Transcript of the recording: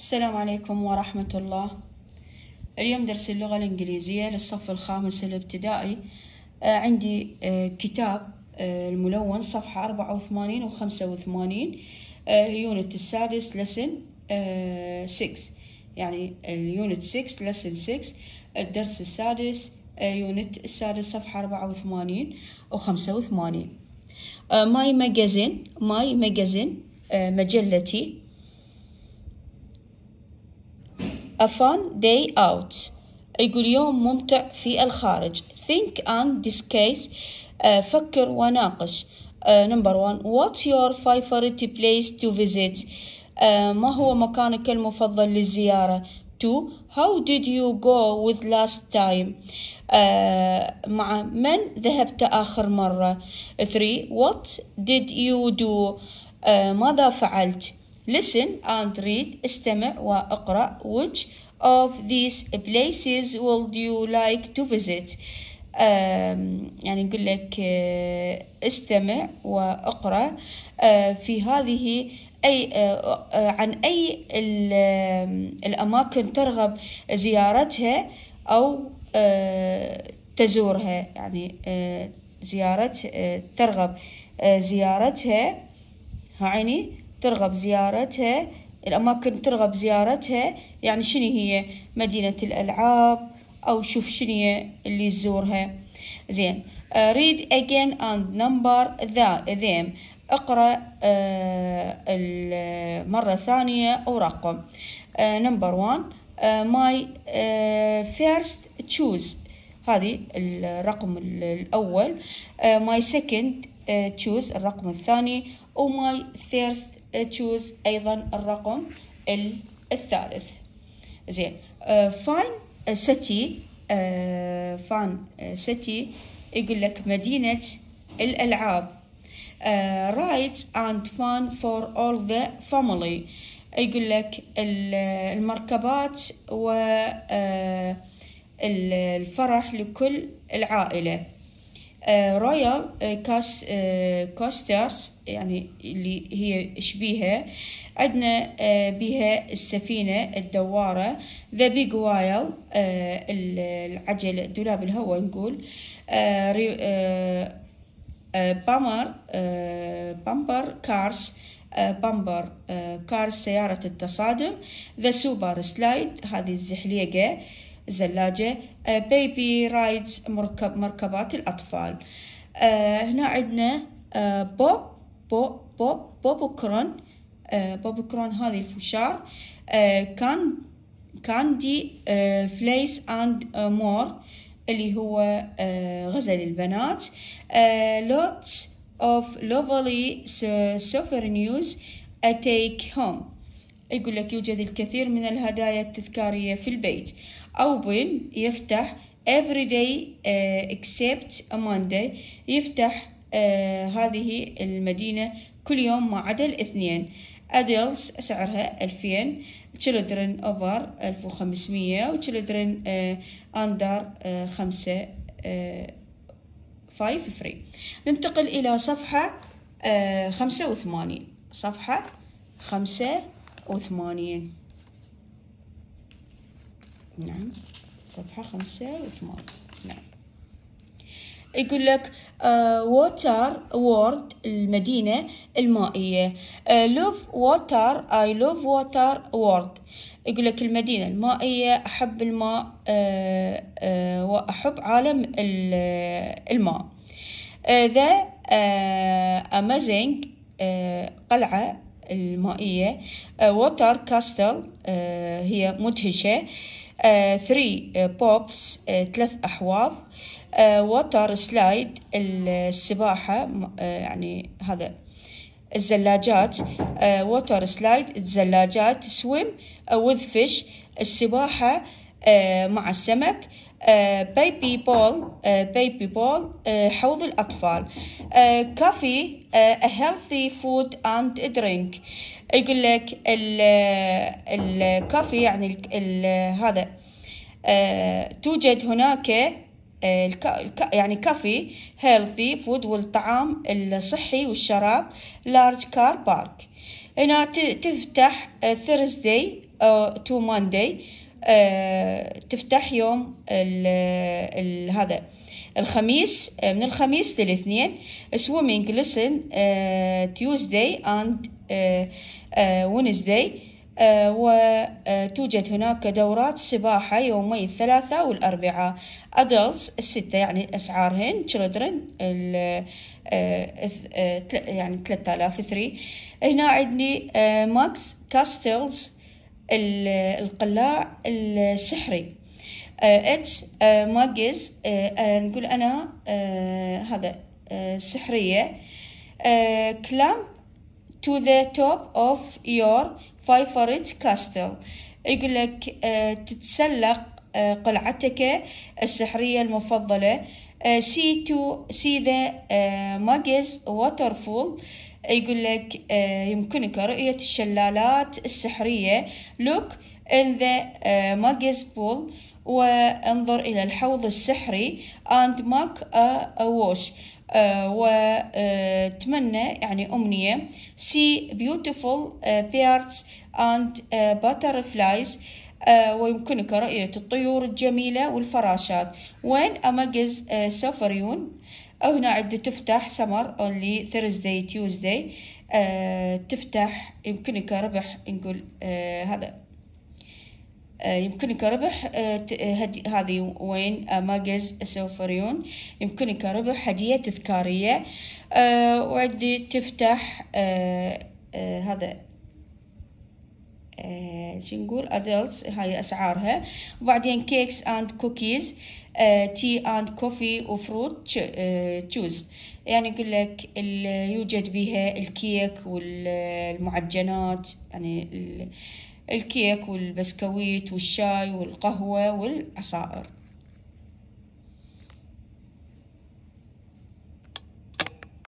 السلام عليكم ورحمة الله اليوم درس اللغة الإنجليزية للصف الخامس الابتدائي آه، عندي آه، كتاب آه، الملون صفحة أربعة وثمانين وخمسة وثمانين اليونت السادس لسن سكس يعني اليونت سكس لسن سكس الدرس السادس اليونت السادس صفحة أربعة وثمانين وخمسة وثمانين ماي ماجازين ماي ماجازين مجلتي A fun day out يقول يوم ممتع في الخارج think and discuss uh, فكر وناقش uh, number one what's your favorite place to visit uh, ما هو مكانك المفضل للزيارة two how did you go with last time uh, مع من ذهبت آخر مرة three what did you do uh, ماذا فعلت Listen and read استمع وأقرأ Which of these places would you like to visit يعني نقول لك آه، استمع وأقرأ آه، في هذه أي آه، عن أي الأماكن ترغب زيارتها أو تزورها يعني زيارة ترغب زيارتها هعني ترغب زيارتها الأماكن ترغب زيارتها يعني شنو هي مدينة الألعاب أو شوف شنو هي اللي تزورها زين uh, read again and number the them اقرأ uh, آه، مرة ثانية أو رقم uh, آه، number one uh, my uh, first choose هذه الرقم الأول uh, my second uh, choose الرقم الثاني وماي oh, first تشوز ايضا الرقم الثالث زين آه، فان سيتي آه، فان سيتي يقول لك مدينة الألعاب رايت اند فان فور اول ذا فاميلي يقول لك المركبات و آه، الفرح لكل العائلة رويال كاس كوسترز يعني اللي هي شبيها عندنا آه، بها السفينة الدوارة ذا آه، بيج وايل العجلة دولاب الهواء نقول بامر بامبر كارز بامبر كارز سيارة التصادم ذا سوبر سلايد هذه الزحليقة زلاجة بيبي آه، رايدز مركب مركبات الأطفال آه، هنا عندنا بوب آه، بوب بوب بوبوكرون بوبوكرون هذه الفشار كان كاندي فليس اند مور اللي هو غزل البنات lots of lovely souvenirs I take home يقول لك يوجد الكثير من الهدايا التذكارية في البيت أوبن يفتح every day uh, except a Monday يفتح uh, هذه المدينة كل يوم ما عدا الاثنين adults سعرها ألفين children over ألف وخمسمية و children uh, under uh, خمسة فايف uh, ننتقل إلى صفحة خمسة وثمانين صفحة خمسة وثمانين نعم صفحة خمسة وثمانين نعم يقول لك ووتر آه، وورد المدينة المائية لوف ووتر اي لوف ووتر وورد يقول لك المدينة المائية أحب الماء uh, uh, وأحب عالم الماء ذا uh, amazing قلعة المائية ووتر آه، كاستل آه، هي مدهشة ثري آه، بوبس ثلاث أحواض ووتر سلايد السباحة يعني هذا الزلاجات ووتر سلايد الزلاجات سويم وذ فيش السباحة مع السمك بيبي بول بيبي بول حوض الأطفال كافي هيلثي فود أند درينك يقول لك الكافي يعني الـ الـ هذا آه، توجد هناك آه، يعني كافي هيلثي فود والطعام الصحي والشراب لارج كار بارك هنا تفتح ثيرزداي تو مانداي آه، تفتح يوم ال الـ هذا الخميس آه، من الخميس للاثنين سويمينج لسن تيوزداي اند ونزداي وتوجد هناك دورات سباحة يومي الثلاثاء والأربعاء adults الستة يعني أسعارهن آه، تشيلدرن يعني آلاف ثري هنا عندي ماكس كاستلز القلاع السحري آه، اتس آه، ماجز آه، نقول انا هذا سحريه كلام to the top of your favorite castle يقول لك تتسلق قلعتك السحرية المفضلة see تو سي the ماجز Magus waterfall يقول لك آه، يمكنك رؤية الشلالات السحرية look in the آه، Magus pool وانظر إلى الحوض السحري and make a wash آه، واتمنى يعني أمنية see beautiful birds and butterflies ويمكنك رؤية الطيور الجميلة والفراشات when a Magus سفريون أو هنا عندي تفتح سمر اونلي ثيرزداي تيوزداي آه تفتح يمكنك ربح نقول آه هذا آه، يمكنك ربح آه، آه، هذه وين ماجز سوفريون يمكنك ربح هدية تذكارية وعدي تفتح هذا آه، شو نقول ادلتس هاي اسعارها وبعدين كيكس اند كوكيز تي اند كوفي وفروت تشوز يعني يقول لك يوجد بها الكيك والمعجنات يعني الكيك والبسكويت والشاي والقهوة والعصائر